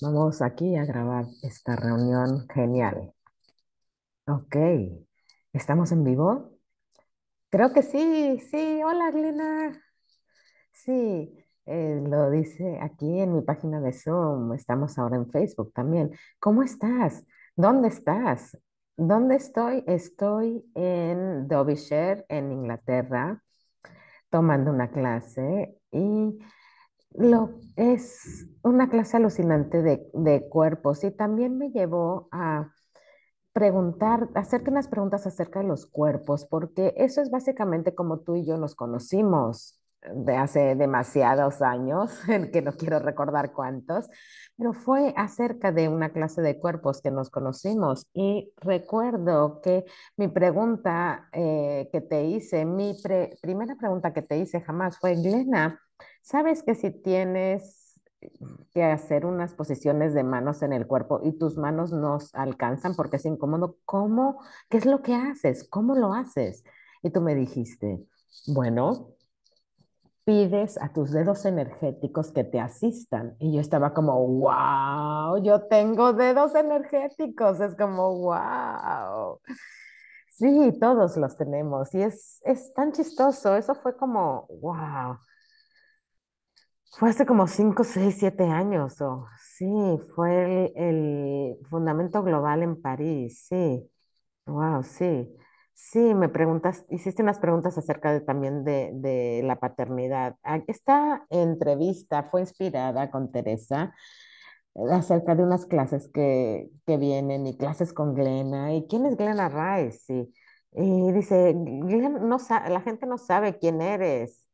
Vamos aquí a grabar esta reunión genial. Ok, ¿estamos en vivo? Creo que sí, sí, hola Glena. Sí, eh, lo dice aquí en mi página de Zoom, estamos ahora en Facebook también. ¿Cómo estás? ¿Dónde estás? ¿Dónde estoy? Estoy en Derbyshire, en Inglaterra, tomando una clase y lo, es una clase alucinante de, cuerpos y también me llevó a preguntar, hacerte unas preguntas acerca de los cuerpos, porque eso es básicamente como tú y yo nos conocimos de hace demasiados años, que no quiero recordar cuántos, pero fue acerca de una clase de cuerpos que nos conocimos y recuerdo que mi pregunta eh, que te hice, mi primera pregunta que te hice jamás fue, Glena, sabes que si tienes que hacer unas posiciones de manos en el cuerpo y tus manos no alcanzan porque es incómodo, ¿cómo? ¿Qué es lo que haces? ¿Cómo lo haces? Y tú me dijiste, bueno, pides a tus dedos energéticos que te asistan. Y yo estaba como, wow, yo tengo dedos energéticos. Es como, wow. Sí, todos los tenemos. Y es, es tan chistoso. Eso fue como, wow. Fue hace como 5, 6, 7 años, oh, sí, fue el, Fundamento Global en París, sí, wow, sí, sí, me preguntas, hiciste unas preguntas acerca de, también de, la paternidad. Ah, esta entrevista fue inspirada con Teresa eh, acerca de unas clases que, vienen y clases con Glena, y quién es Glena Rice, Y dice, no, la gente no sabe quién eres.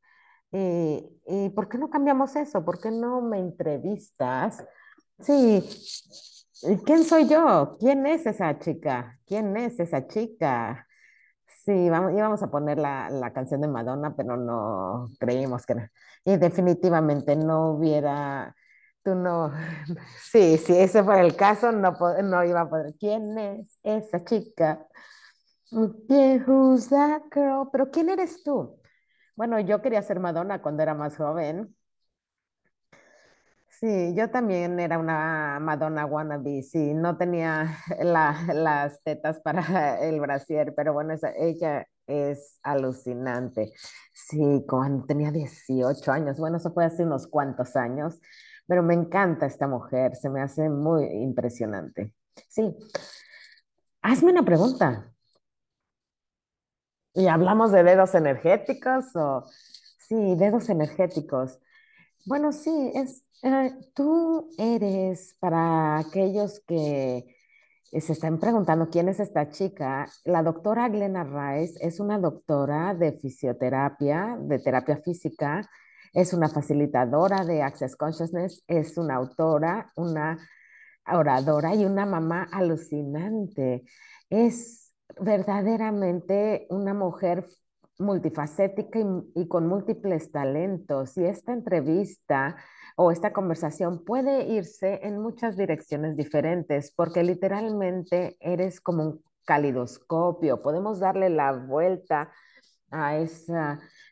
¿Y ¿Por qué no cambiamos eso? ¿Por qué no me entrevistas? Sí, ¿quién soy yo? ¿Quién es esa chica? ¿Quién es esa chica? Sí, vamos, íbamos a poner la, canción de Madonna, pero no creímos que Y definitivamente no hubiera, tú no, sí, si ese fuera el caso, no, no iba a poder. ¿Quién es esa chica? ¿Quién, who's that girl? Pero ¿quién eres tú? Bueno, yo quería ser Madonna cuando era más joven. Sí, yo también era una Madonna wannabe, sí, no tenía las tetas para el brasier, pero bueno, ella es alucinante. Sí, cuando tenía 18 años, bueno, eso fue hace unos cuantos años, pero me encanta esta mujer, se me hace muy impresionante. Sí, hazme una pregunta. Y hablamos de dedos energéticos o sí, dedos energéticos. Bueno, sí, es eh, tú eres para aquellos que se están preguntando quién es esta chica. La doctora Glena Rice es una doctora de fisioterapia, de terapia física, es una facilitadora de Access Consciousness, es una autora, una oradora y una mamá alucinante. Es verdaderamente una mujer multifacética y, con múltiples talentos. Y esta entrevista o esta conversación puede irse en muchas direcciones diferentes porque literalmente eres como un calidoscopio. Podemos darle la vuelta a ese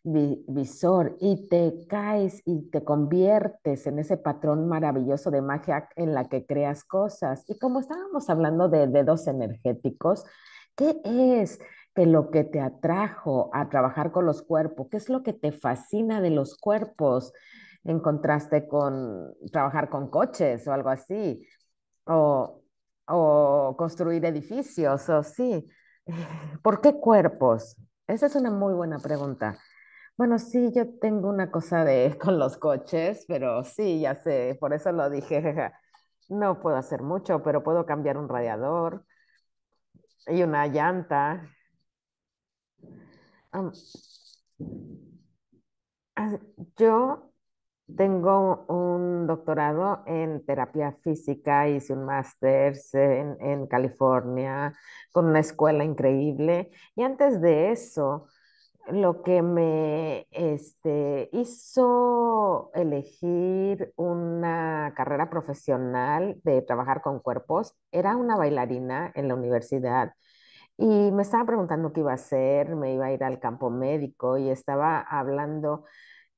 visor y te caes y te conviertes en ese patrón maravilloso de magia en la que creas cosas. Y como estábamos hablando de dedos energéticos, ¿Qué es que lo que te atrajo a trabajar con los cuerpos? ¿Qué es lo que te fascina de los cuerpos en contraste con trabajar con coches o algo así? O, o construir edificios, o sí. ¿Por qué cuerpos? Esa es una muy buena pregunta. Bueno, sí, yo tengo una cosa de con los coches, pero sí, ya sé, por eso lo dije. No puedo hacer mucho, pero puedo cambiar un radiador, y una llanta. yo tengo un doctorado en terapia física, hice un máster en California con una escuela increíble y antes de eso lo que me este, hizo elegir una carrera profesional de trabajar con cuerpos era una bailarina en la universidad y me estaba preguntando qué iba a hacer, me iba a ir al campo médico y estaba hablando,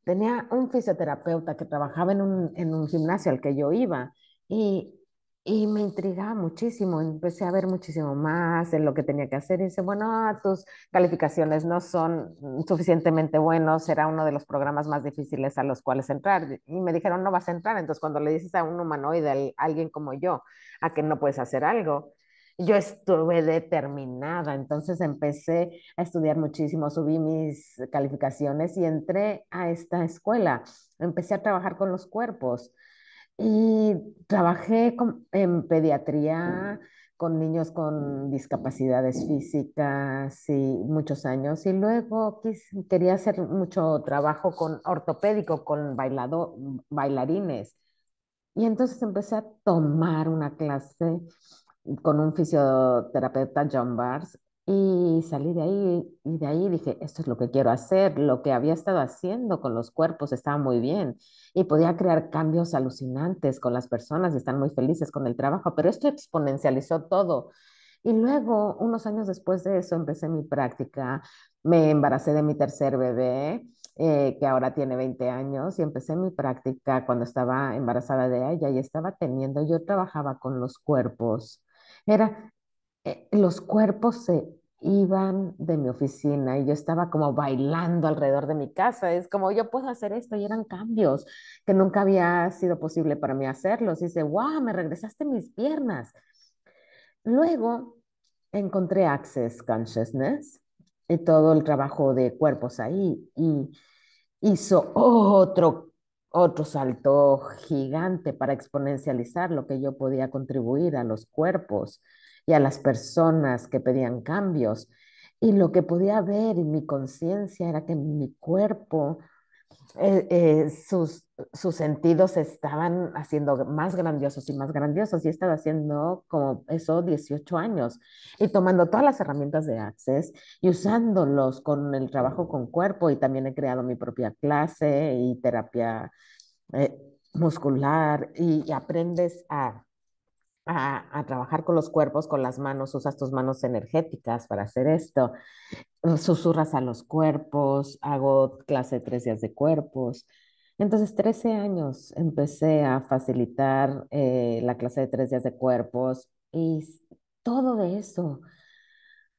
tenía un fisioterapeuta que trabajaba en un, en un gimnasio al que yo iba y y me intrigaba muchísimo, empecé a ver muchísimo más en lo que tenía que hacer y dice, bueno, ah, tus calificaciones no son suficientemente buenos, será uno de los programas más difíciles a los cuales entrar. Y me dijeron, no vas a entrar, entonces cuando le dices a un humanoide, a alguien como yo, a que no puedes hacer algo, yo estuve determinada, entonces empecé a estudiar muchísimo, subí mis calificaciones y entré a esta escuela, empecé a trabajar con los cuerpos y trabajé en pediatría con niños con discapacidades físicas y muchos años. Y luego quería hacer mucho trabajo con ortopédico, con bailado, bailarines. Y entonces empecé a tomar una clase con un fisioterapeuta, John Bars, y salí de ahí y de ahí dije, esto es lo que quiero hacer. Lo que había estado haciendo con los cuerpos estaba muy bien y podía crear cambios alucinantes con las personas y están muy felices con el trabajo, pero esto exponencializó todo. Y luego, unos años después de eso, empecé mi práctica, me embaracé de mi tercer bebé, eh, que ahora tiene 20 años, y empecé mi práctica cuando estaba embarazada de ella y estaba teniendo, yo trabajaba con los cuerpos. Era eh, los cuerpos se iban de mi oficina y yo estaba como bailando alrededor de mi casa. Es como, yo puedo hacer esto y eran cambios que nunca había sido posible para mí hacerlos. Y dice, wow, me regresaste mis piernas. Luego encontré Access Consciousness y todo el trabajo de cuerpos ahí y hizo otro, otro salto gigante para exponencializar lo que yo podía contribuir a los cuerpos y a las personas que pedían cambios. Y lo que podía ver en mi conciencia era que mi cuerpo, eh, eh, sus, sus sentidos estaban haciendo más grandiosos y más grandiosos. Y estaba haciendo como eso 18 años y tomando todas las herramientas de Access y usándolos con el trabajo con cuerpo. Y también he creado mi propia clase y terapia eh, muscular y aprendes a a, trabajar con los cuerpos, con las manos, usas tus manos energéticas para hacer esto. Susurras a los cuerpos, hago clase de tres días de cuerpos. Entonces, 13 años empecé a facilitar eh, la clase de tres días de cuerpos y todo de eso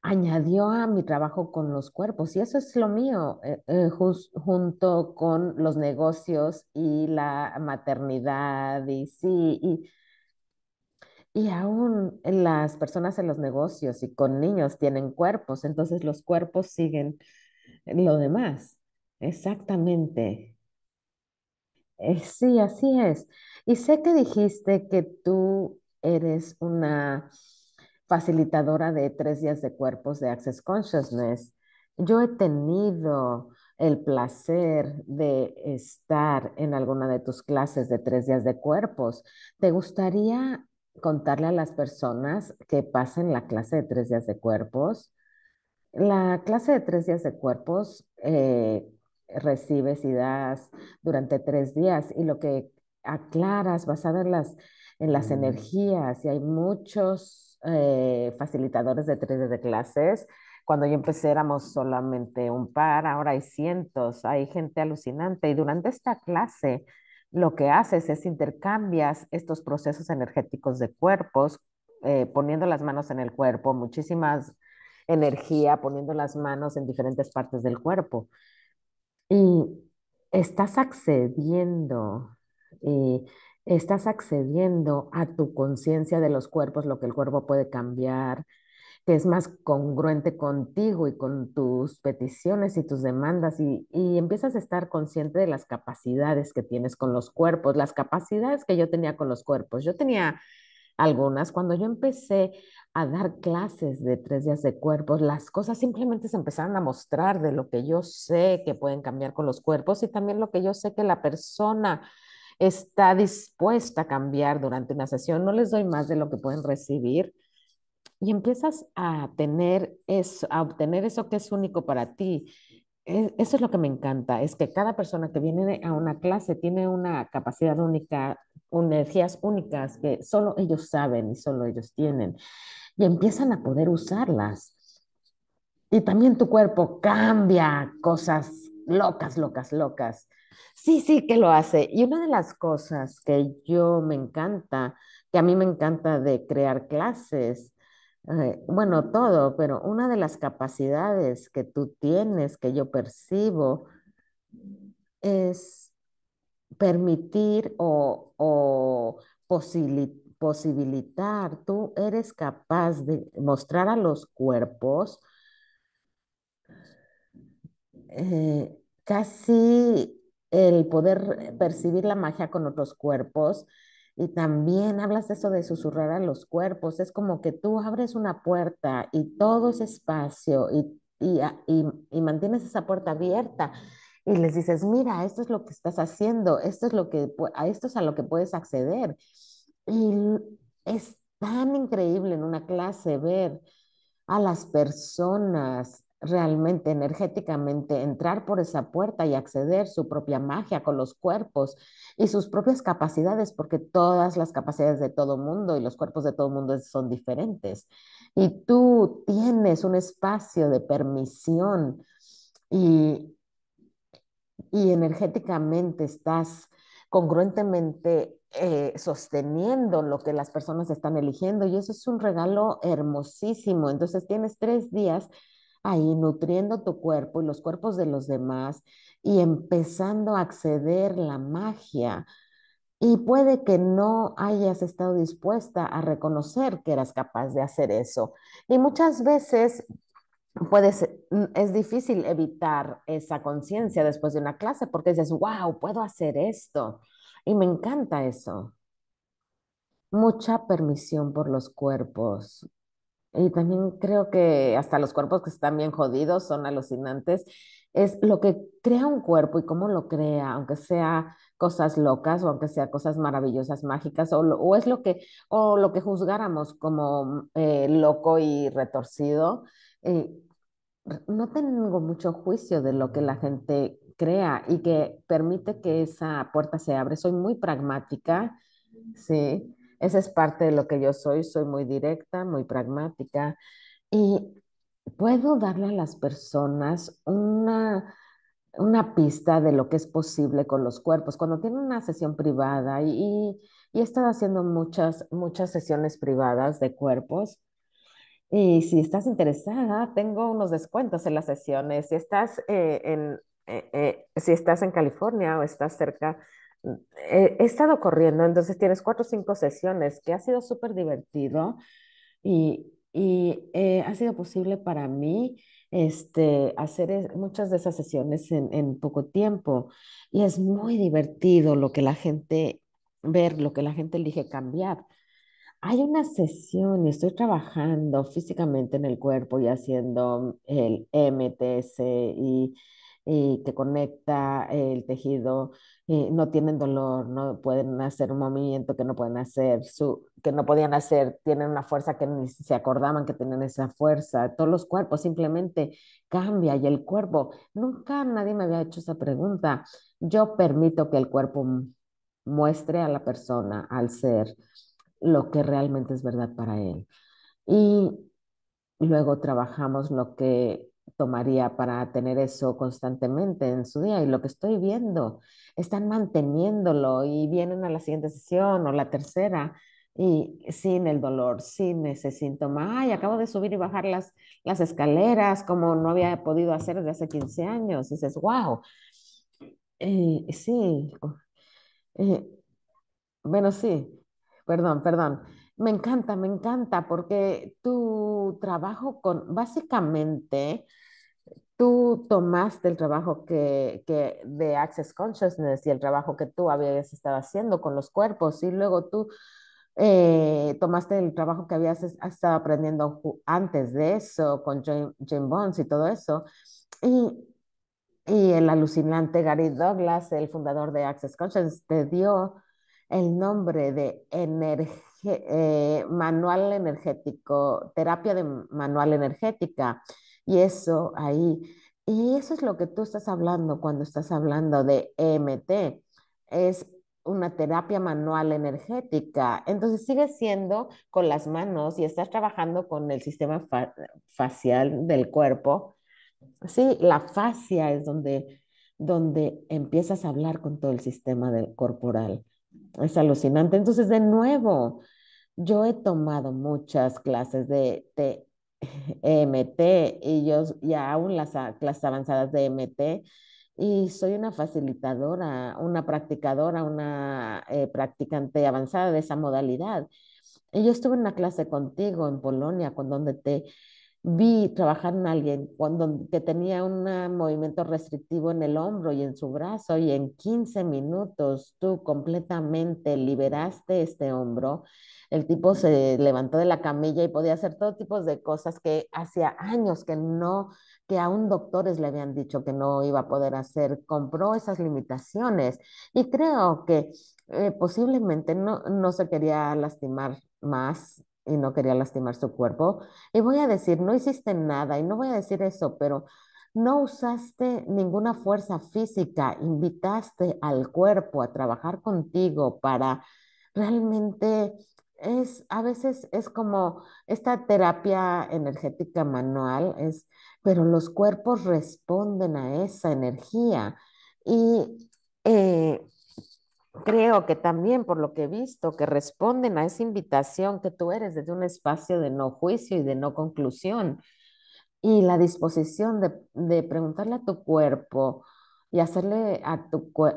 añadió a mi trabajo con los cuerpos y eso es lo mío, eh, eh, junto con los negocios y la maternidad y sí, y y aún las personas en los negocios y con niños tienen cuerpos, entonces los cuerpos siguen lo demás. Exactamente. Eh, sí, así es. Y sé que dijiste que tú eres una facilitadora de tres días de cuerpos de Access Consciousness. Yo he tenido el placer de estar en alguna de tus clases de tres días de cuerpos. ¿Te gustaría contarle a las personas que pasen la clase de tres días de cuerpos. La clase de tres días de cuerpos eh, recibes y das durante tres días y lo que aclaras vas en las, en las energías y hay muchos eh, facilitadores de tres días de clases. Cuando yo empecé éramos solamente un par, ahora hay cientos, hay gente alucinante y durante esta clase lo que haces es intercambias estos procesos energéticos de cuerpos, eh, poniendo las manos en el cuerpo, muchísimas energía, poniendo las manos en diferentes partes del cuerpo. Y estás accediendo, y eh, estás accediendo a tu conciencia de los cuerpos, lo que el cuerpo puede cambiar, que es más congruente contigo y con tus peticiones y tus demandas y, empiezas a estar consciente de las capacidades que tienes con los cuerpos, las capacidades que yo tenía con los cuerpos. Yo tenía algunas, cuando yo empecé a dar clases de tres días de cuerpos, las cosas simplemente se empezaron a mostrar de lo que yo sé que pueden cambiar con los cuerpos y también lo que yo sé que la persona está dispuesta a cambiar durante una sesión. No les doy más de lo que pueden recibir y empiezas a tener eso, a obtener eso que es único para ti. E, eso es lo que me encanta, es que cada persona que viene a una clase tiene una capacidad única, energías únicas que solo ellos saben y solo ellos tienen. Y empiezan a poder usarlas. Y también tu cuerpo cambia cosas locas, locas, locas. Sí, sí que lo hace. Y una de las cosas que yo me encanta, que a mí me encanta de crear clases, eh, bueno, todo, pero una de las capacidades que tú tienes, que yo percibo, es permitir o, posibilitar tú eres capaz de mostrar a los cuerpos eh, casi el poder percibir la magia con otros cuerpos y también hablas de eso de susurrar a los cuerpos. Es como que tú abres una puerta y todo ese espacio y, y, mantienes esa puerta abierta y les dices, mira, esto es lo que estás haciendo, esto es lo que, a esto es a lo que puedes acceder. Y es tan increíble en una clase ver a las personas realmente energéticamente entrar por esa puerta y acceder su propia magia con los cuerpos y sus propias capacidades, porque todas las capacidades de todo mundo y los cuerpos de todo mundo son diferentes. Y tú tienes un espacio de permisión y, energéticamente estás congruentemente eh, sosteniendo lo que las personas están eligiendo y eso es un regalo hermosísimo. Entonces tienes tres días ahí nutriendo tu cuerpo y los cuerpos de los demás y empezando a acceder la magia. Y puede que no hayas estado dispuesta a reconocer que eras capaz de hacer eso. Y muchas veces mm, es difícil evitar esa conciencia después de una clase porque dices, wow, puedo hacer esto. Y me encanta eso. Mucha permisión por los cuerpos, y también creo que hasta los cuerpos que están bien jodidos son alucinantes, es lo que crea un cuerpo y cómo lo crea, aunque sea cosas locas o aunque sea cosas maravillosas, mágicas, o, o es lo que, o lo que juzgáramos como eh, loco y retorcido. Eh, no tengo mucho juicio de lo que la gente crea y que permite que esa puerta se abre. Soy muy pragmática, sí esa es parte de lo que yo soy, soy muy directa, muy pragmática y puedo darle a las personas una, una pista de lo que es posible con los cuerpos. Cuando tienen una sesión privada y, y he estado haciendo muchas, muchas sesiones privadas de cuerpos, y si estás interesada, tengo unos descuentos en las sesiones. Si estás, eh, en, eh, eh, si estás en California o estás cerca he, estado corriendo, entonces tienes cuatro o cinco sesiones que ha sido súper divertido y, eh, ha sido posible para mí este, hacer muchas de esas sesiones en, poco tiempo. Y es muy divertido lo que la gente, ver lo que la gente elige cambiar. Hay una sesión y estoy trabajando físicamente en el cuerpo y haciendo el MTS y, y que conecta el tejido no tienen dolor, no pueden hacer un movimiento que no pueden hacer, su, que no podían hacer, tienen una fuerza que ni se acordaban que tenían esa fuerza. Todos los cuerpos simplemente cambia y el cuerpo, nunca nadie me había hecho esa pregunta. Yo permito que el cuerpo muestre a la persona, al ser, lo que realmente es verdad para él. Y luego trabajamos lo que tomaría para tener eso constantemente en su día y lo que estoy viendo, están manteniéndolo y vienen a la siguiente sesión o la tercera y sin el dolor, sin ese síntoma, ay, acabo de subir y bajar las, escaleras como no había podido hacer desde hace 15 años, y dices, wow, eh, sí, eh, bueno, sí, perdón, perdón. Me encanta, me encanta, porque tu trabajo con, básicamente, tú tomaste el trabajo que, de Access Consciousness y el trabajo que tú habías estado haciendo con los cuerpos y luego tú eh, tomaste el trabajo que habías estado aprendiendo antes de eso con Jim Bones y todo eso. Y, el alucinante Gary Douglas, el fundador de Access Consciousness, te dio el nombre de eh, manual energético, terapia de manual energética. Y eso ahí, y eso es lo que tú estás hablando cuando estás hablando de EMT, es una terapia manual energética. Entonces sigue siendo con las manos y estás trabajando con el sistema facial del cuerpo. Sí, la fascia es donde, donde empiezas a hablar con todo el sistema del corporal. Es alucinante. Entonces, de nuevo, yo he tomado muchas clases de, de EMT eh, y yo ya aún las clases avanzadas de EMT y soy una facilitadora, una practicadora, una eh, practicante avanzada de esa modalidad. Y yo estuve en una clase contigo en Polonia, con donde te vi trabajar en alguien cuando, que tenía un movimiento restrictivo en el hombro y en su brazo y en 15 minutos tú completamente liberaste este hombro, el tipo se levantó de la camilla y podía hacer todo tipo de cosas que hacía años que no, que aún doctores le habían dicho que no iba a poder hacer, compró esas limitaciones y creo que eh, posiblemente no, no se quería lastimar más y no quería lastimar su cuerpo. Y voy a decir, no hiciste nada y no voy a decir eso, pero no usaste ninguna fuerza física, invitaste al cuerpo a trabajar contigo para realmente es a veces es como esta terapia energética manual es pero los cuerpos responden a esa energía y creo que también por lo que he visto, que responden a esa invitación que tú eres desde un espacio de no juicio y de no conclusión. Y la disposición de, preguntarle a tu cuerpo y hacerle a,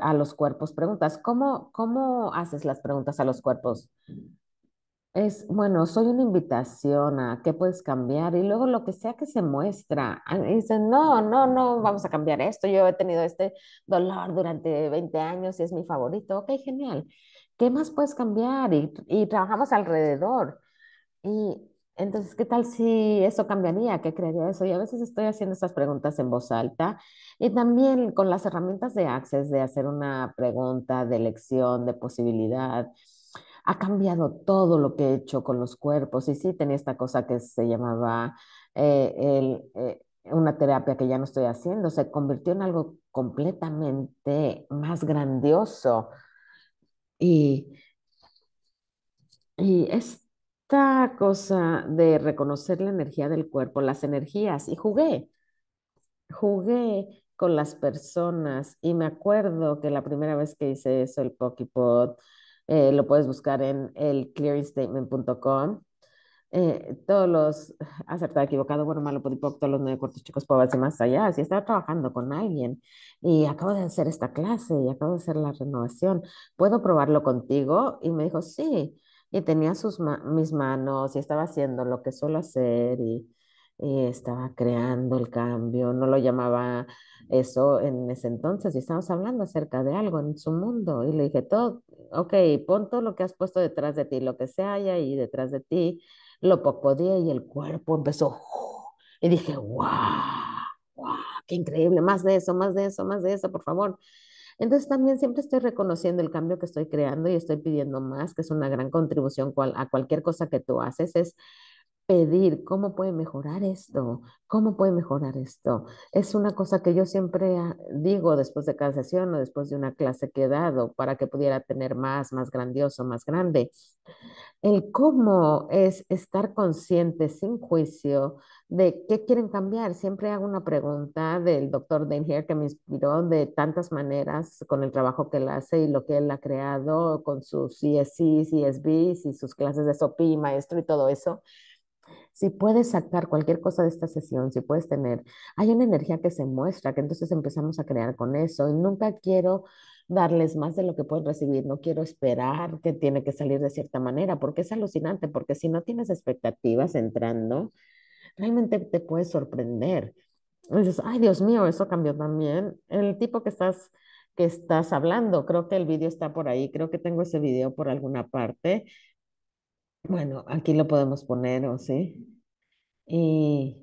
a los cuerpos preguntas. ¿Cómo, ¿Cómo haces las preguntas a los cuerpos? Es, bueno, soy una invitación a qué puedes cambiar y luego lo que sea que se muestra. Ah, dicen, no, no, no, vamos a cambiar esto. Yo he tenido este dolor durante 20 años y es mi favorito. Ok, genial. ¿Qué más puedes cambiar? Y, y trabajamos alrededor. Y entonces, ¿qué tal si eso cambiaría? ¿Qué crearía eso? Y a veces estoy haciendo estas preguntas en voz alta y también con las herramientas de Access, de hacer una pregunta de elección, de posibilidad ha cambiado todo lo que he hecho con los cuerpos. Y sí, tenía esta cosa que se llamaba eh, el, eh, una terapia que ya no estoy haciendo, se convirtió en algo completamente más grandioso. Y, y esta cosa de reconocer la energía del cuerpo, las energías, y jugué, jugué con las personas. Y me acuerdo que la primera vez que hice eso, el Pokipot, eh, lo puedes buscar en el clearingstatement.com. Eh, todos los acertado, equivocado, bueno, malo, podipoc, todos los nueve cortos chicos, puedo y más allá. Si estaba trabajando con alguien y acabo de hacer esta clase y acabo de hacer la renovación, ¿puedo probarlo contigo? Y me dijo, sí. Y tenía sus mis manos y estaba haciendo lo que suelo hacer y y eh, estaba creando el cambio, no lo llamaba eso en ese entonces y estábamos hablando acerca de algo en su mundo y le dije, todo, ok, pon todo lo que has puesto detrás de ti, lo que se haya ahí detrás de ti, lo poco día y el cuerpo empezó y dije, wow, wow, qué increíble, más de eso, más de eso, más de eso, por favor. Entonces también siempre estoy reconociendo el cambio que estoy creando y estoy pidiendo más, que es una gran contribución a cualquier cosa que tú haces, es pedir cómo puede mejorar esto, cómo puede mejorar esto. Es una cosa que yo siempre ah, digo después de cada sesión o después de una clase que he dado para que pudiera tener más, más grandioso, más grande. El cómo es estar consciente sin juicio de qué quieren cambiar. Siempre hago una pregunta del doctor Hare que me inspiró de tantas maneras con el trabajo que él hace y lo que él ha creado con sus CSCs, CSBs y sus clases de SOPI, maestro y todo eso si puedes sacar cualquier cosa de esta sesión, si puedes tener, hay una energía que se muestra, que entonces empezamos a crear con eso. Y nunca quiero darles más de lo que pueden recibir, no quiero esperar que tiene que salir de cierta manera, porque es alucinante, porque si no tienes expectativas entrando, realmente te puedes sorprender. dices, ay Dios mío, eso cambió también. El tipo que estás que estás hablando. Creo que el video está por ahí, creo que tengo ese video por alguna parte. Bueno, aquí lo podemos poner, ¿o sí? Y,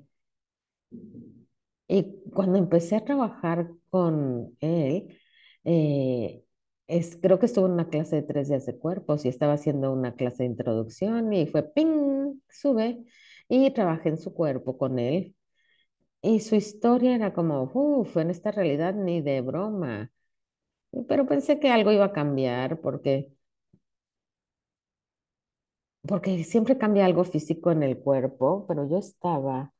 cuando empecé a trabajar con él, eh, es, creo que estuvo en una clase de tres días de cuerpos y estaba haciendo una clase de introducción y fue ping, sube y trabajé en su cuerpo con él. Y su historia era como, uff, en esta realidad ni de broma. Pero pensé que algo iba a cambiar porque porque siempre cambia algo físico en el cuerpo, pero yo estaba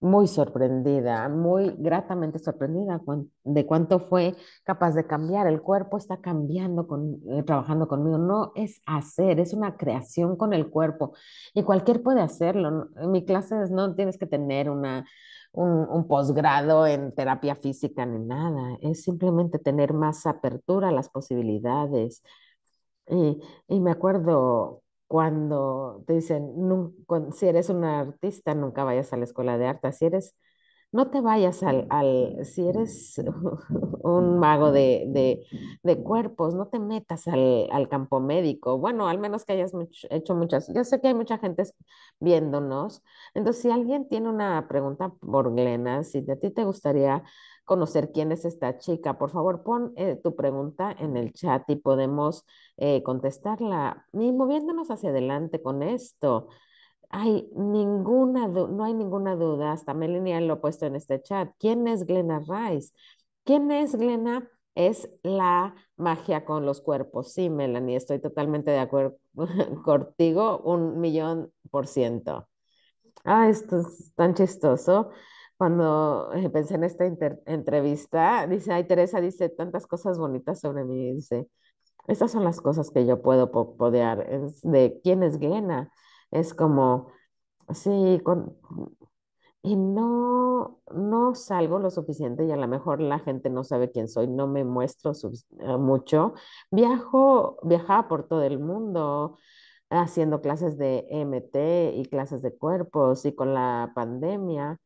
muy sorprendida, muy gratamente sorprendida de cuánto fue capaz de cambiar. El cuerpo está cambiando, con, eh, trabajando conmigo. No es hacer, es una creación con el cuerpo. Y cualquier puede hacerlo. En mi clase no tienes que tener una, un, posgrado en terapia física ni nada. Es simplemente tener más apertura a las posibilidades. y me acuerdo cuando te dicen, si eres un artista, nunca vayas a la escuela de arte, si eres, no te vayas al, si eres un mago de, de, cuerpos, no te metas al, al, campo médico, bueno, al menos que hayas hecho muchas, yo sé que hay mucha gente viéndonos, entonces si alguien tiene una pregunta por Glena, si a ti te gustaría conocer quién es esta chica. Por favor, pon eh, tu pregunta en el chat y podemos eh, contestarla. Y moviéndonos hacia adelante con esto. Hay ninguna, no hay ninguna duda, hasta Melania lo ha puesto en este chat. ¿Quién es Glena Rice? ¿Quién es Glena? Es la magia con los cuerpos. Sí, Melanie, estoy totalmente de acuerdo contigo, un millón por ciento. Ah, esto es tan chistoso cuando eh, pensé en esta entrevista, dice, ay, Teresa dice tantas cosas bonitas sobre mí, dice, estas son las cosas que yo puedo podear, es de quién es Gena, es como, sí, y no, no salgo lo suficiente y a lo mejor la gente no sabe quién soy, no me muestro eh, mucho, viajo, viajaba por todo el mundo, haciendo clases de MT y clases de cuerpos y con la pandemia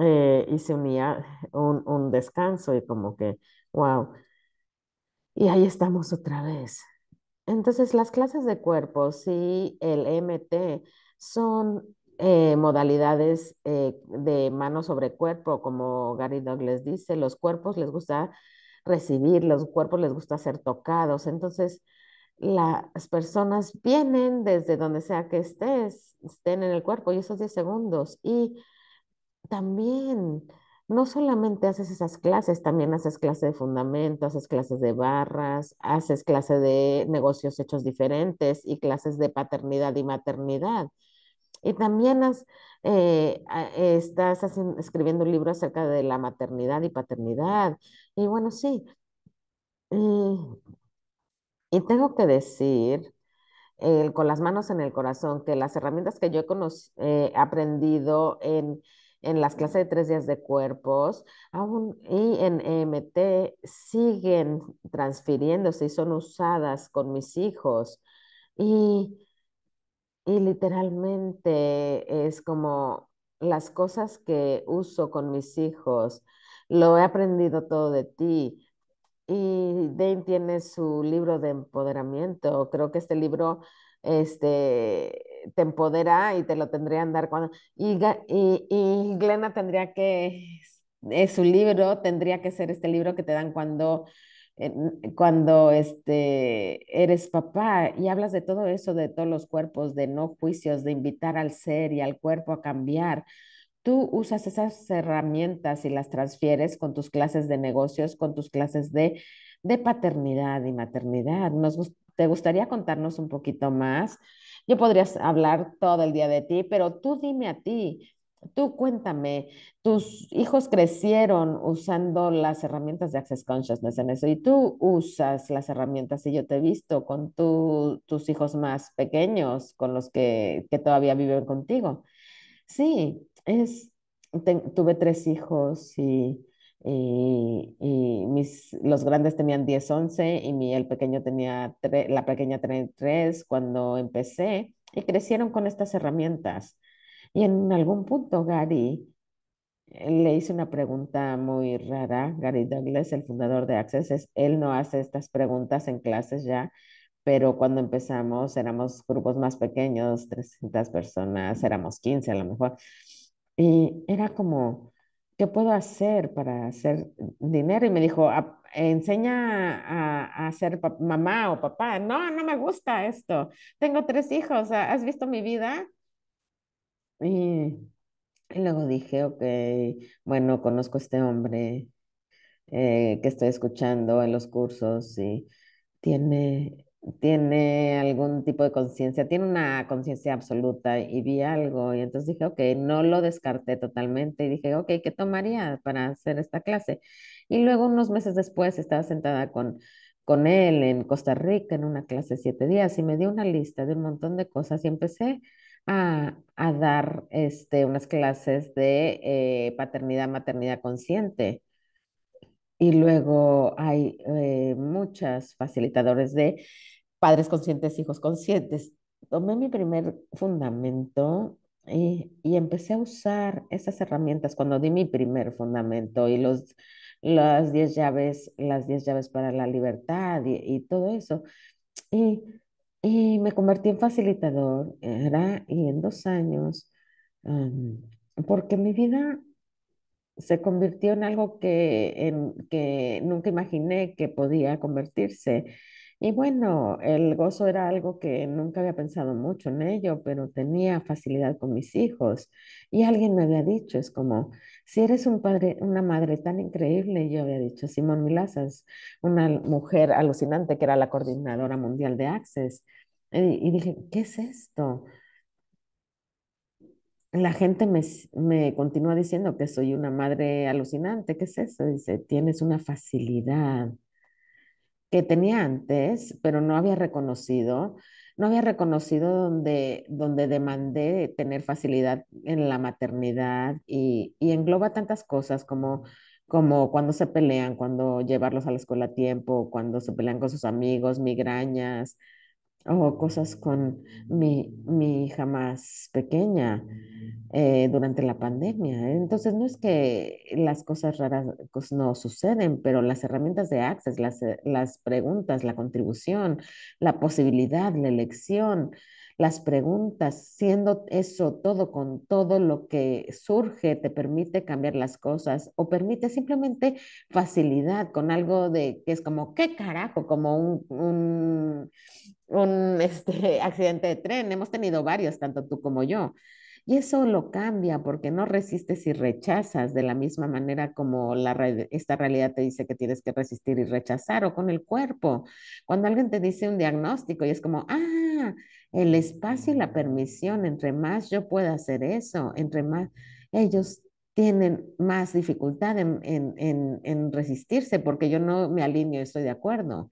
eh, y se unía un, descanso y como que, wow. Y ahí estamos otra vez. Entonces, las clases de cuerpos y el e MT son eh, modalidades eh, de mano sobre cuerpo, como Gary Douglas dice, los cuerpos les gusta recibir, los cuerpos les gusta ser tocados. Entonces, las personas vienen desde donde sea que estés, estén en el cuerpo y esos 10 segundos y también no solamente haces esas clases, también haces clases de fundamento, haces clases de barras, haces clase de negocios hechos diferentes y clases de paternidad y maternidad. Y también has, eh, estás escribiendo un libro acerca de la maternidad y paternidad. Y bueno, sí. Y, tengo que decir, con las manos en el corazón, que las herramientas que yo he eh, aprendido en en las clases de tres días de cuerpos, aún y en EMT siguen transfiriéndose y son usadas con mis hijos. Y, y literalmente es como las cosas que uso con mis hijos, lo he aprendido todo de ti. Y Dane tiene su libro de empoderamiento. Creo que este libro este, eh, te empodera y te lo tendrían dar cuando... Y, y, y Glena tendría que, es eh, su libro tendría que ser este libro que te dan cuando cuando este, eres papá y hablas de todo eso, de todos los cuerpos, de no juicios, de invitar al ser y al cuerpo a cambiar. Tú usas esas herramientas y las transfieres con tus clases de negocios, con tus clases de, de paternidad y maternidad. Nos, ¿Te gustaría contarnos un poquito más? Yo podría hablar todo el día de ti, pero tú dime a ti, tú cuéntame, tus hijos crecieron usando las herramientas de Access Consciousness en eso y tú usas las herramientas y yo te he visto con tus hijos más pequeños, con los que, que todavía viven contigo. Sí, es, tuve tres hijos y y, mis, los grandes tenían 10, 11 y mi, el pequeño tenía la pequeña tenía 3 cuando empecé y crecieron con estas herramientas. Y en algún punto Gary eh, le hice una pregunta muy rara. Gary Douglas, el fundador de Access, él no hace estas preguntas en clases ya, pero cuando empezamos éramos grupos más pequeños, 300 personas, éramos 15 a lo mejor. Y era como, ¿qué puedo hacer para hacer dinero? Y me dijo, enseña a, ser mamá o papá. No, no me gusta esto. Tengo tres hijos, ¿has visto mi vida? Y, y luego dije, ok, bueno, conozco a este hombre eh, que estoy escuchando en los cursos y tiene tiene algún tipo de conciencia, tiene una conciencia absoluta y vi algo y entonces dije, ok, no lo descarté totalmente y dije, ok, ¿qué tomaría para hacer esta clase? Y luego unos meses después estaba sentada con, él en Costa Rica en una clase de siete días y me dio una lista de un montón de cosas y empecé a, dar este, unas clases de eh, paternidad, maternidad consciente y luego hay eh, muchas facilitadores de padres conscientes, hijos conscientes. Tomé mi primer fundamento y, y, empecé a usar esas herramientas cuando di mi primer fundamento y los, las 10 llaves, las llaves para la libertad y, todo eso. Y, y, me convertí en facilitador, era, y en dos años, porque mi vida se convirtió en algo que, en, que nunca imaginé que podía convertirse. Y bueno, el gozo era algo que nunca había pensado mucho en ello, pero tenía facilidad con mis hijos. Y alguien me había dicho, es como, si eres un padre, una madre tan increíble, yo había dicho, Simón Milazas, una mujer alucinante que era la coordinadora mundial de Access. y dije, ¿qué es esto? la gente me, continúa diciendo que soy una madre alucinante. ¿Qué es eso? Dice, tienes una facilidad que tenía antes, pero no había reconocido. No había reconocido donde, demandé tener facilidad en la maternidad y, y engloba tantas cosas como, como cuando se pelean, cuando llevarlos a la escuela a tiempo, cuando se pelean con sus amigos, migrañas, o cosas con mi, hija más pequeña eh, durante la pandemia. ¿eh? Entonces, no es que las cosas raras pues, no suceden, pero las herramientas de Access, las eh, preguntas, la contribución, la posibilidad, la elección, las preguntas, siendo eso todo con todo lo que surge, te permite cambiar las cosas o permite simplemente facilidad con algo de que es como, ¿qué carajo? Como un, un, un este, accidente de tren. Hemos tenido varios, tanto tú como yo. Y eso lo cambia porque no resistes y rechazas de la misma manera como la esta realidad te dice que tienes que resistir y rechazar o con el cuerpo. Cuando alguien te dice un diagnóstico y es como, ah, el espacio y la mm. permisión, entre más yo pueda hacer eso, entre más ellos tienen más dificultad en, resistirse porque yo no me alineo y estoy de acuerdo.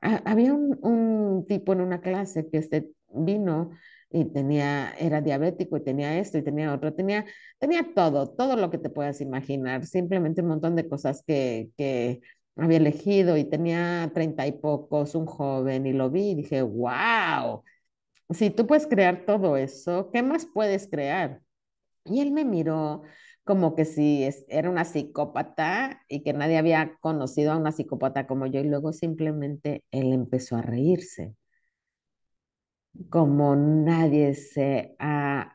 había un, tipo en una clase que este vino y tenía, era diabético y tenía esto y tenía otro, tenía, tenía todo, todo lo que te puedas imaginar, simplemente un montón de cosas que, había elegido y tenía treinta y pocos, un joven y lo vi y dije, wow, si tú puedes crear todo eso, ¿qué más puedes crear? Y él me miró como que si era una psicópata y que nadie había conocido a una psicópata como yo y luego simplemente él empezó a reírse como nadie se ha,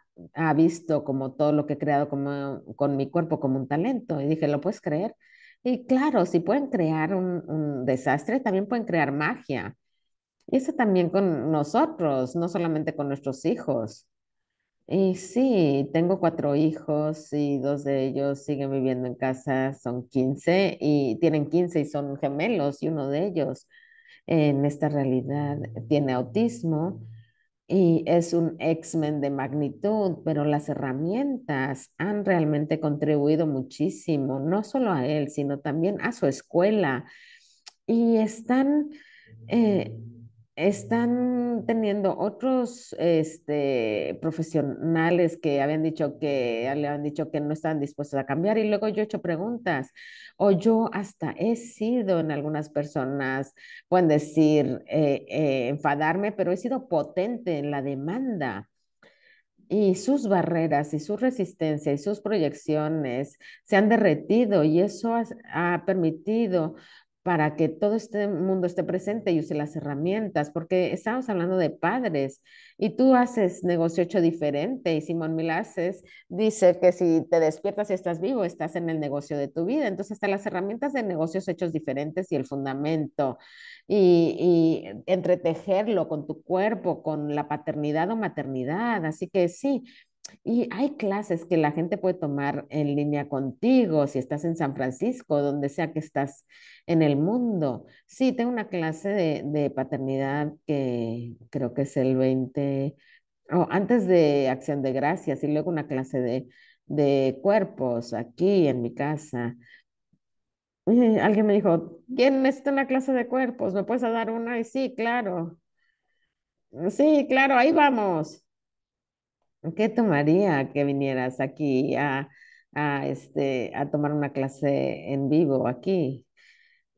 visto, como todo lo que he creado con mi cuerpo como un talento. Y dije, ¿lo puedes creer? Y claro, si pueden crear un, un desastre, también pueden crear magia. Y eso también con nosotros, no solamente con nuestros hijos. Y sí, tengo cuatro hijos y dos de ellos siguen viviendo en casa, son 15 y tienen 15 y son gemelos y uno de ellos en esta realidad tiene autismo y es un X-Men de magnitud, pero las herramientas han realmente contribuido muchísimo, no solo a él, sino también a su escuela. Y están eh, están teniendo otros este, profesionales que habían dicho que le habían dicho que no están dispuestos a cambiar y luego yo he hecho preguntas o yo hasta he sido en algunas personas pueden decir eh, eh, enfadarme pero he sido potente en la demanda y sus barreras y su resistencia y sus proyecciones se han derretido y eso ha, ha permitido para que todo este mundo esté presente y use las herramientas, porque estamos hablando de padres y tú haces negocio hecho diferente y Simón Milaces dice que si te despiertas y estás vivo, estás en el negocio de tu vida. Entonces, están las herramientas de negocios hechos diferentes y el fundamento y, y entretejerlo con tu cuerpo, con la paternidad o maternidad. Así que sí, y hay clases que la gente puede tomar en línea contigo, si estás en San Francisco, donde sea que estás en el mundo. Sí, tengo una clase de, paternidad que creo que es el 20, o antes de Acción de Gracias, y luego una clase de, cuerpos aquí en mi casa. alguien me dijo, ¿quién necesita una clase de cuerpos? ¿Me puedes dar una? Y sí, claro. Sí, claro, ahí vamos. ¿Qué tomaría que vinieras aquí a, este, a tomar una clase en vivo aquí?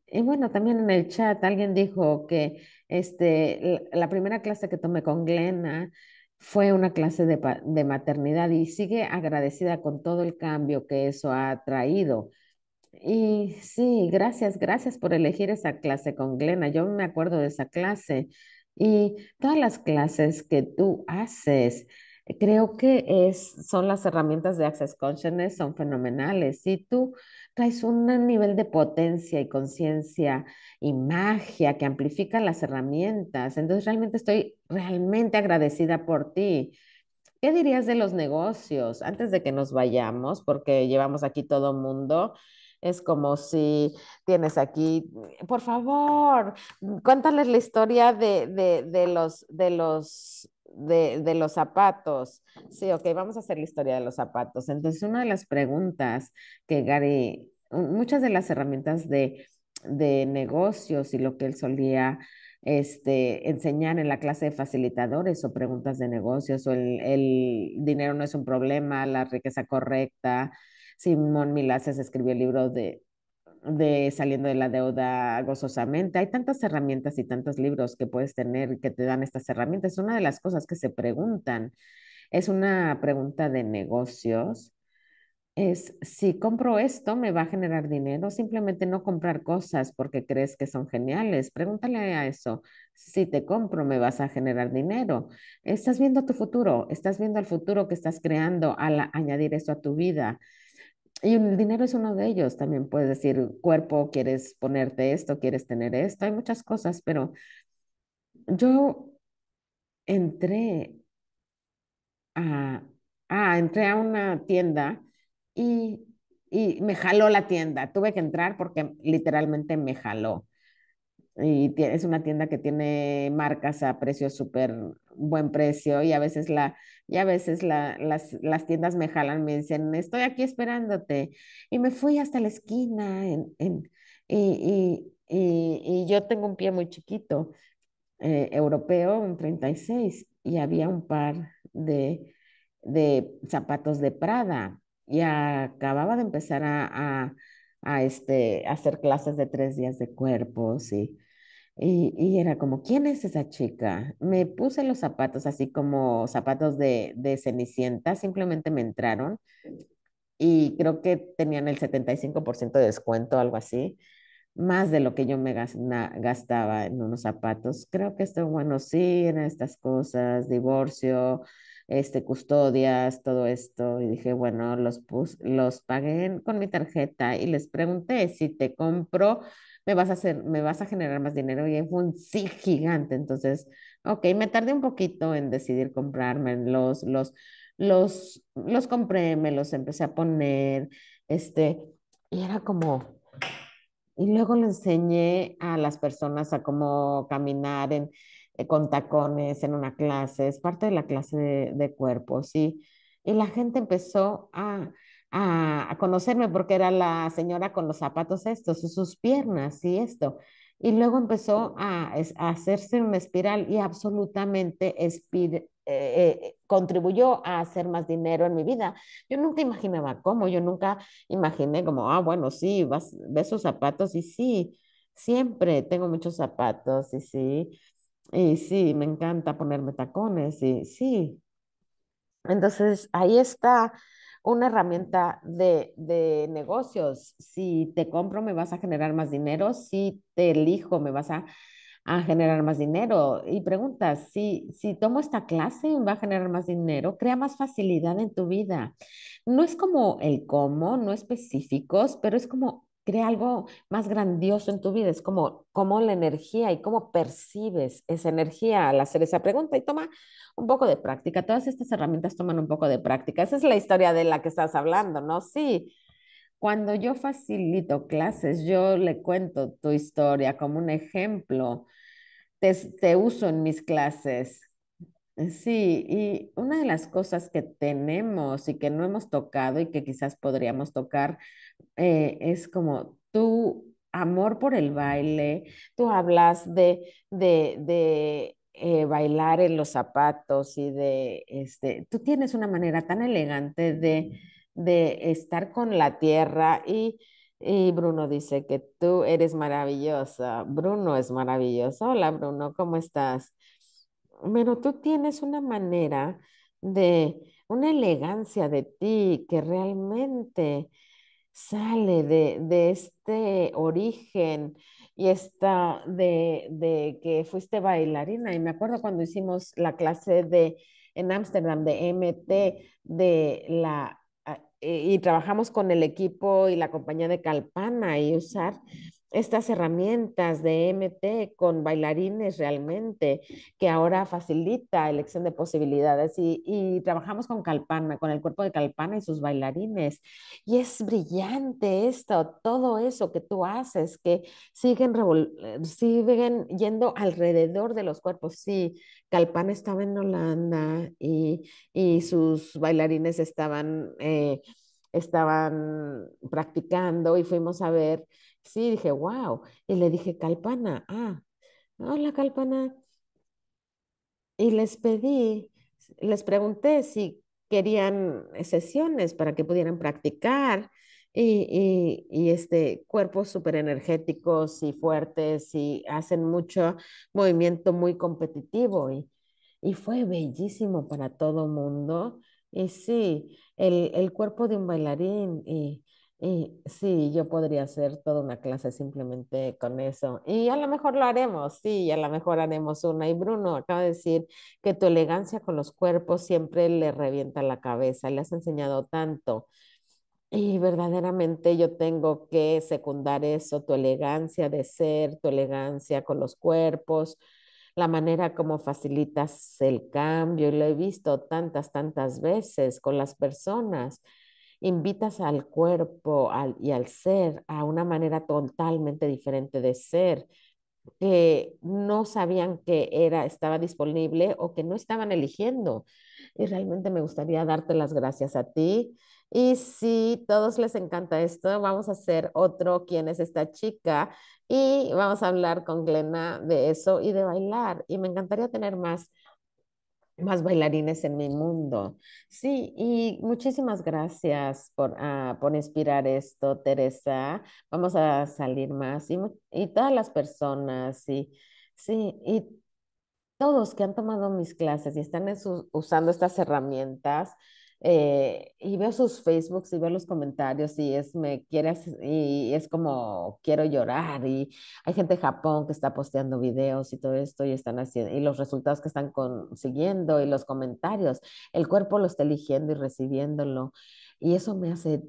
Y bueno, también en el chat alguien dijo que este, la primera clase que tomé con Glenna fue una clase de, de maternidad y sigue agradecida con todo el cambio que eso ha traído. Y sí, gracias, gracias por elegir esa clase con Glenna. Yo me acuerdo de esa clase y todas las clases que tú haces Creo que es, son las herramientas de Access Consciousness, son fenomenales. Y tú traes un nivel de potencia y conciencia y magia que amplifica las herramientas, entonces realmente estoy realmente agradecida por ti. ¿Qué dirías de los negocios? Antes de que nos vayamos, porque llevamos aquí todo el mundo, es como si tienes aquí, por favor, cuéntales la historia de, de los, de los de, los zapatos. Sí, ok, vamos a hacer la historia de los zapatos. Entonces, una de las preguntas que Gary, muchas de las herramientas de, de negocios y lo que él solía este, enseñar en la clase de facilitadores o preguntas de negocios o el, el dinero no es un problema, la riqueza correcta. Simón Milaces escribió el libro de de saliendo de la deuda gozosamente. Hay tantas herramientas y tantos libros que puedes tener que te dan estas herramientas. Una de las cosas que se preguntan es una pregunta de negocios. Es si compro esto, ¿me va a generar dinero? Simplemente no comprar cosas porque crees que son geniales. Pregúntale a eso. Si te compro, ¿me vas a generar dinero? Estás viendo tu futuro, estás viendo el futuro que estás creando al añadir eso a tu vida. Y el dinero es uno de ellos. También puedes decir, cuerpo, quieres ponerte esto, quieres tener esto. Hay muchas cosas, pero yo entré a, ah, entré a una tienda y, y me jaló la tienda. Tuve que entrar porque literalmente me jaló y es una tienda que tiene marcas a precios súper buen precio y a veces la y a veces las, tiendas me jalan me dicen estoy aquí esperándote y me fui hasta la esquina y, yo tengo un pie muy chiquito eh, europeo un 36 y había un par de, zapatos de Prada y acababa de empezar a, este, hacer clases de tres días de cuerpos y y, era como, ¿quién es esa chica? Me puse los zapatos así como zapatos de, Cenicienta, simplemente me entraron y creo que tenían el 75% de descuento, algo así, más de lo que yo me gastaba en unos zapatos. Creo que esto, bueno, sí, en estas cosas, divorcio, este, custodias, todo esto. Y dije, bueno, los, los pagué con mi tarjeta y les pregunté si te compro me vas a hacer, me vas a generar más dinero y fue un sí gigante. Entonces, ok, me tardé un poquito en decidir comprarme los, los, los, los compré, me los empecé a poner, este, y era como, y luego le enseñé a las personas a cómo caminar en, eh, con tacones en una clase, es parte de la clase de, cuerpos, y la gente empezó a a, conocerme porque era la señora con los zapatos estos, sus piernas y esto. Y luego empezó a, hacerse una espiral y absolutamente eh, eh, contribuyó a hacer más dinero en mi vida. Yo nunca imaginaba cómo, yo nunca imaginé como, ah, bueno, sí, vas, ves sus zapatos y sí, siempre tengo muchos zapatos y sí, y sí, me encanta ponerme tacones y sí. Entonces ahí está una herramienta de, negocios. Si te compro, me vas a generar más dinero. Si te elijo, me vas a, generar más dinero. Y preguntas, si, si tomo esta clase, me va a generar más dinero. Crea más facilidad en tu vida. No es como el cómo, no específicos, pero es como crea algo más grandioso en tu vida. Es como, como la energía y cómo percibes esa energía al hacer esa pregunta. Y toma un poco de práctica. Todas estas herramientas toman un poco de práctica. Esa es la historia de la que estás hablando, ¿no? Sí. Cuando yo facilito clases, yo le cuento tu historia como un ejemplo. te uso en mis clases eh, sí, y una de las cosas que tenemos y que no hemos tocado y que quizás podríamos tocar eh, es como tu amor por el baile. Tú hablas de, eh, bailar en los zapatos y de, este, tú tienes una manera tan elegante de, estar con la tierra y... Y Bruno dice que tú eres maravillosa. Bruno es maravilloso. Hola, Bruno, ¿cómo estás? pero tú tienes una manera de, una elegancia de ti que realmente sale de, este origen y está de, que fuiste bailarina. Y me acuerdo cuando hicimos la clase en Ámsterdam de MT de la y trabajamos con el equipo y la compañía de Calpana y usar estas herramientas de MT con bailarines realmente, que ahora facilita elección de posibilidades. Y, trabajamos con Calpana, con el cuerpo de Calpana y sus bailarines. Y es brillante esto, todo eso que tú haces, que siguen, eh, siguen yendo alrededor de los cuerpos. Sí, Calpana estaba en Holanda y, sus bailarines estaban... Eh, estaban practicando y fuimos a ver Sí, dije, wow. Y le dije, Calpana, ah, hola Calpana. Y les pedí, les pregunté si querían sesiones para que pudieran practicar y, y, este, cuerpos súper energéticos y fuertes y hacen mucho movimiento muy competitivo y, y fue bellísimo para todo mundo. Y sí, el, el cuerpo de un bailarín y y sí, yo podría hacer toda una clase simplemente con eso. Y a lo mejor lo haremos, sí, a lo mejor haremos una. Y Bruno acaba de decir que tu elegancia con los cuerpos siempre le revienta la cabeza, le has enseñado tanto. Y verdaderamente yo tengo que secundar eso, tu elegancia de ser, tu elegancia con los cuerpos, la manera como facilitas el cambio. Y lo he visto tantas, tantas veces con las personas invitas al cuerpo y al ser a una manera totalmente diferente de ser que no sabían que era estaba disponible o que no estaban eligiendo. Y realmente me gustaría darte las gracias a ti. Y si todos les encanta esto, vamos a hacer otro quién es esta chica y vamos a hablar con Glena de eso y de bailar. Y me encantaría tener más más bailarines en mi mundo. Sí, y muchísimas gracias por, ah, inspirar esto, Teresa. Vamos a salir más y, todas las personas, y, sí, y todos que han tomado mis clases y están usando estas herramientas, eh, y veo sus Facebooks y veo los comentarios y es me quieres y es como quiero llorar y hay gente de Japón que está posteando videos y todo esto y están haciendo y los resultados que están consiguiendo y los comentarios el cuerpo lo está eligiendo y recibiéndolo y eso me hace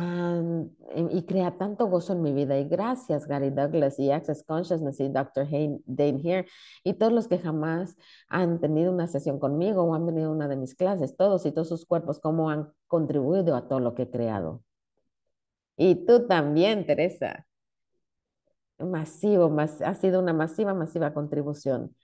Em, y crea tanto gozo en mi vida. Y gracias, Gary Douglas y Access Consciousness y Dr. Dane Here y todos los que jamás han tenido una sesión conmigo o han venido a una de mis clases, todos y todos sus cuerpos, cómo han contribuido a todo lo que he creado. Y tú también, Teresa. Masivo, ha sido una masiva, masiva contribución.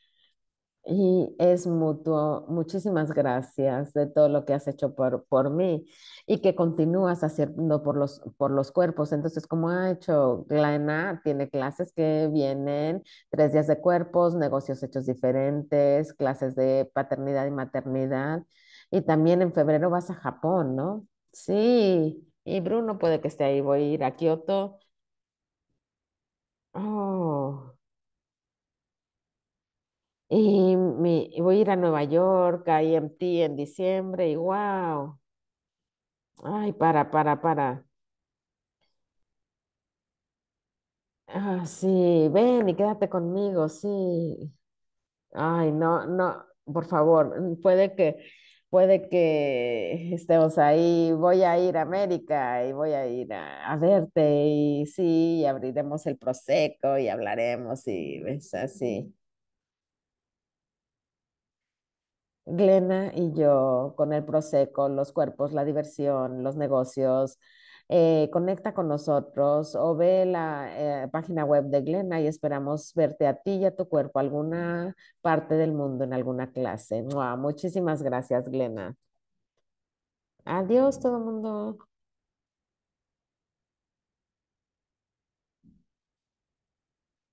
Y es mutuo. Muchísimas gracias de todo lo que has hecho por, por mí y que continúas haciendo por los, por los cuerpos. Entonces, como ha hecho Glena, tiene clases que vienen, tres días de cuerpos, negocios hechos diferentes, clases de paternidad y maternidad. Y también en febrero vas a Japón, ¿no? Sí. Y Bruno puede que esté ahí. Voy a ir a Kioto. Oh. Y voy a ir a Nueva York, a EMT en diciembre, y wow. Ay, para, para, para. Ah, sí, ven y quédate conmigo, sí. Ay, no, no, por favor, mm, puede que, puede que estemos ahí, voy a ir a América y voy a ir a, verte y sí, y abriremos el Prosecco y hablaremos y ves así. Glena y yo con el Prosecco, los cuerpos, la diversión, los negocios. Eh, conecta con nosotros o ve la eh, página web de Glena y esperamos verte a ti y a tu cuerpo alguna parte del mundo en alguna clase. Muchísimas gracias, Glena. Adiós, todo mundo.